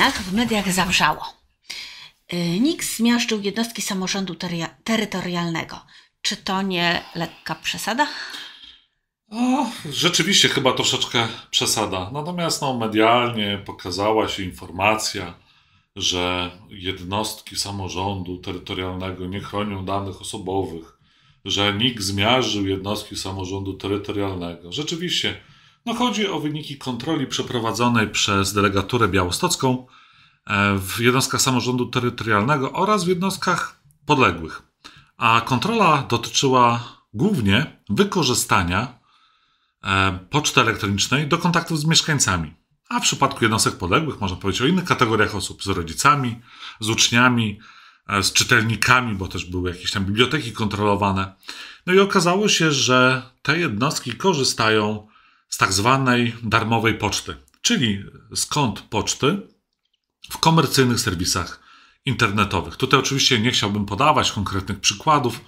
dniach w mediach zawrzało. Y, nikt zmiażdżył jednostki samorządu terytorialnego. Czy to nie lekka przesada? O, rzeczywiście chyba troszeczkę przesada. Natomiast no, medialnie pokazała się informacja, że jednostki samorządu terytorialnego nie chronią danych osobowych, że nikt zmiażdżył jednostki samorządu terytorialnego. Rzeczywiście no, chodzi o wyniki kontroli przeprowadzonej przez delegaturę białostocką e, w jednostkach samorządu terytorialnego oraz w jednostkach podległych. A kontrola dotyczyła głównie wykorzystania e, poczty elektronicznej do kontaktów z mieszkańcami. A w przypadku jednostek podległych można powiedzieć o innych kategoriach osób, z rodzicami, z uczniami, e, z czytelnikami, bo też były jakieś tam biblioteki kontrolowane. No i okazało się, że te jednostki korzystają z tak zwanej darmowej poczty, czyli skąd poczty w komercyjnych serwisach internetowych. Tutaj oczywiście nie chciałbym podawać konkretnych przykładów,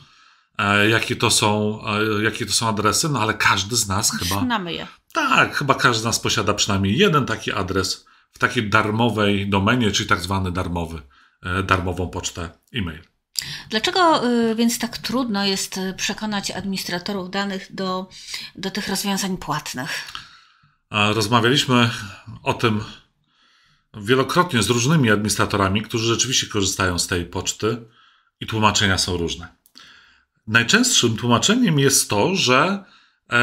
e, jakie to są, e, jakie to są adresy, no ale każdy z nas chyba. Znamy je. Tak, chyba każdy z nas posiada przynajmniej jeden taki adres w takiej darmowej domenie, czyli tak zwany darmowy, e, darmową pocztę e-mail. Dlaczego y, więc tak trudno jest y, przekonać administratorów danych do, do tych rozwiązań płatnych? Rozmawialiśmy o tym wielokrotnie z różnymi administratorami, którzy rzeczywiście korzystają z tej poczty i tłumaczenia są różne. Najczęstszym tłumaczeniem jest to, że e,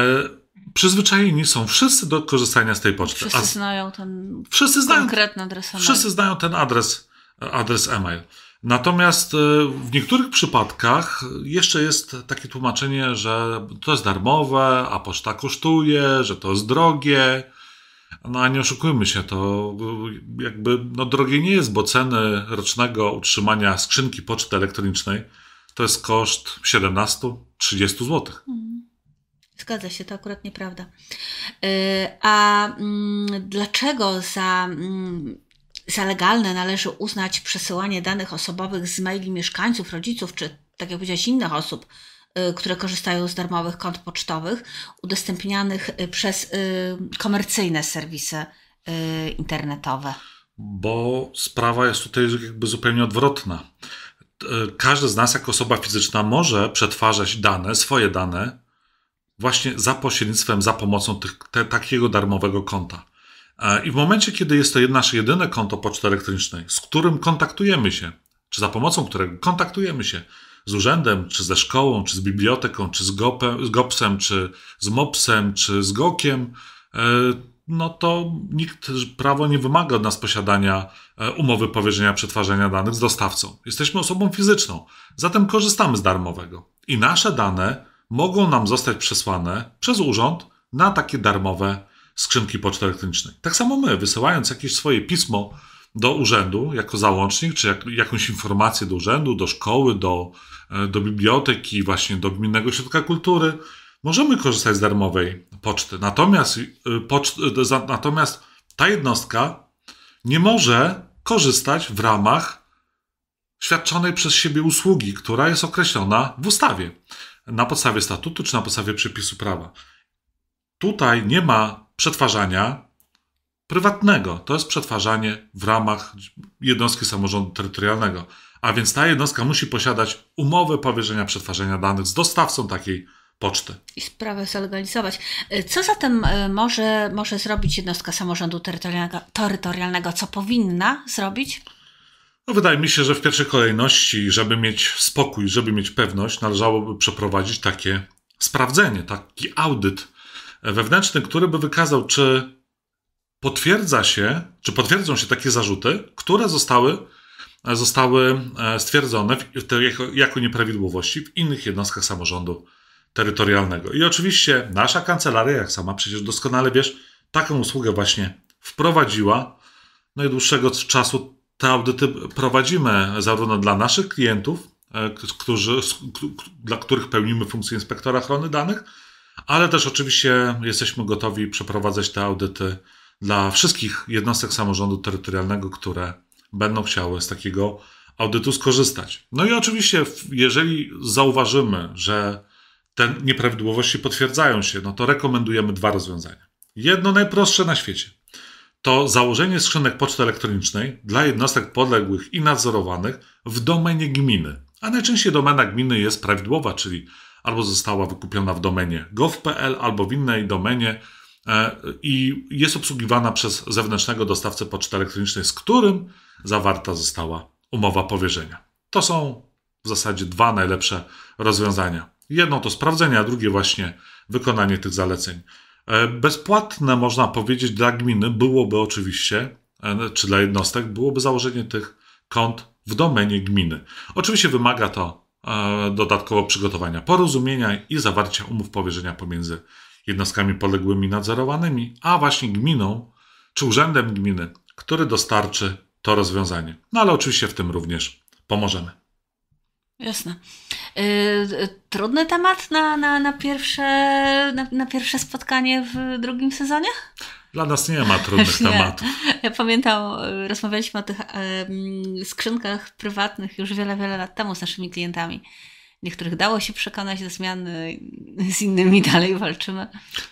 przyzwyczajeni są wszyscy do korzystania z tej poczty. Wszyscy znają ten wszyscy konkretny adres Wszyscy znają ten adres, e, adres e-mail. Natomiast e, w niektórych przypadkach jeszcze jest takie tłumaczenie, że to jest darmowe, a poczta kosztuje, że to jest drogie. No a nie oszukujmy się, to e, jakby no drogie nie jest, bo ceny rocznego utrzymania skrzynki poczty elektronicznej to jest koszt 17-30 zł. Mhm. Zgadza się, to akurat nieprawda. E, a mm, dlaczego za mm, za legalne należy uznać przesyłanie danych osobowych z maili mieszkańców, rodziców czy, tak jak powiedziałeś, innych osób, y, które korzystają z darmowych kont pocztowych udostępnianych y, przez y, komercyjne serwisy internetowe. Bo sprawa jest tutaj jakby zupełnie odwrotna. Każdy z nas, jako osoba fizyczna, może przetwarzać dane, swoje dane, właśnie za pośrednictwem, za pomocą tych, te, takiego darmowego konta. E, I w momencie, kiedy jest to nasze jedyne konto poczty elektronicznej, z którym kontaktujemy się, czy za pomocą którego kontaktujemy się z urzędem, czy ze szkołą, czy z biblioteką, czy z, gopem, z GOPSem, czy z MOPSem, czy z GOKiem, e, no to nikt, prawo nie wymaga od nas posiadania e, umowy powierzenia przetwarzania danych z dostawcą. Jesteśmy osobą fizyczną, zatem korzystamy z darmowego. I nasze dane mogą nam zostać przesłane przez urząd na takie darmowe skrzynki poczty elektronicznej. Tak samo my, wysyłając jakieś swoje pismo do urzędu jako załącznik, czy jak, jakąś informację do urzędu, do szkoły, do, e, do biblioteki, właśnie do gminnego środka kultury, możemy korzystać z darmowej poczty. Natomiast, y, poczt, y, natomiast ta jednostka nie może korzystać w ramach świadczonej przez siebie usługi, która jest określona w ustawie na podstawie statutu czy na podstawie przepisu prawa. Tutaj nie ma przetwarzania prywatnego. To jest przetwarzanie w ramach jednostki samorządu terytorialnego. A więc ta jednostka musi posiadać umowę powierzenia przetwarzania danych z dostawcą takiej poczty. I sprawę zorganizować. E, co zatem e, może, może zrobić jednostka samorządu terytorialnego, terytorialnego? Co powinna zrobić? No wydaje mi się, że w pierwszej kolejności, żeby mieć spokój, żeby mieć pewność, należałoby przeprowadzić takie sprawdzenie, taki audyt wewnętrzny, który by wykazał, czy potwierdza się, czy potwierdzą się takie zarzuty, które zostały, zostały e, stwierdzone jako, jako nieprawidłowości w innych jednostkach samorządu terytorialnego. I oczywiście nasza kancelaria, jak sama przecież doskonale wiesz, taką usługę właśnie wprowadziła. No i dłuższego czasu te audyty prowadzimy zarówno dla naszych klientów, e, którzy, dla których pełnimy funkcję inspektora ochrony danych, ale też oczywiście jesteśmy gotowi przeprowadzać te audyty dla wszystkich jednostek samorządu terytorialnego, które będą chciały z takiego audytu skorzystać. No i oczywiście, jeżeli zauważymy, że te nieprawidłowości potwierdzają się, no to rekomendujemy dwa rozwiązania. Jedno najprostsze na świecie to założenie skrzynek poczty elektronicznej dla jednostek podległych i nadzorowanych w domenie gminy. A najczęściej domena gminy jest prawidłowa, czyli albo została wykupiona w domenie gov.pl, albo w innej domenie e, i jest obsługiwana przez zewnętrznego dostawcę poczty elektronicznej, z którym zawarta została umowa powierzenia. To są w zasadzie dwa najlepsze rozwiązania. Jedno to sprawdzenie, a drugie właśnie wykonanie tych zaleceń. E, bezpłatne, można powiedzieć, dla gminy byłoby oczywiście, e, czy dla jednostek, byłoby założenie tych kont w domenie gminy. Oczywiście wymaga to dodatkowo przygotowania porozumienia i zawarcia umów powierzenia pomiędzy jednostkami poległymi nadzorowanymi, a właśnie gminą czy urzędem gminy, który dostarczy to rozwiązanie. No ale oczywiście w tym również pomożemy. Jasne. Yy, trudny temat na, na, na, pierwsze, na, na pierwsze spotkanie w drugim sezonie? Dla nas nie ma trudnych nie. tematów. Ja pamiętam, rozmawialiśmy o tych um, skrzynkach prywatnych już wiele, wiele lat temu z naszymi klientami. Niektórych dało się przekonać do zmiany, z innymi dalej walczymy.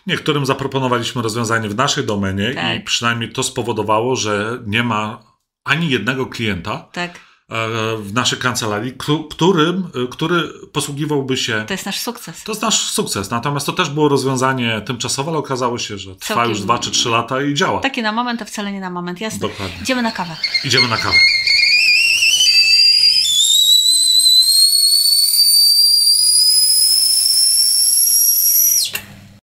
Niektórym zaproponowaliśmy rozwiązanie w naszej domenie tak. i przynajmniej to spowodowało, że nie ma ani jednego klienta, tak E, w naszej kancelarii, którym, e, który posługiwałby się. To jest nasz sukces. To jest nasz sukces. Natomiast to też było rozwiązanie tymczasowe, ale okazało się, że trwa Całkiem. już 2 czy 3 lata i działa. Taki na moment, a wcale nie na moment. Jasne. Dokładnie. Idziemy na kawę. Idziemy na kawę.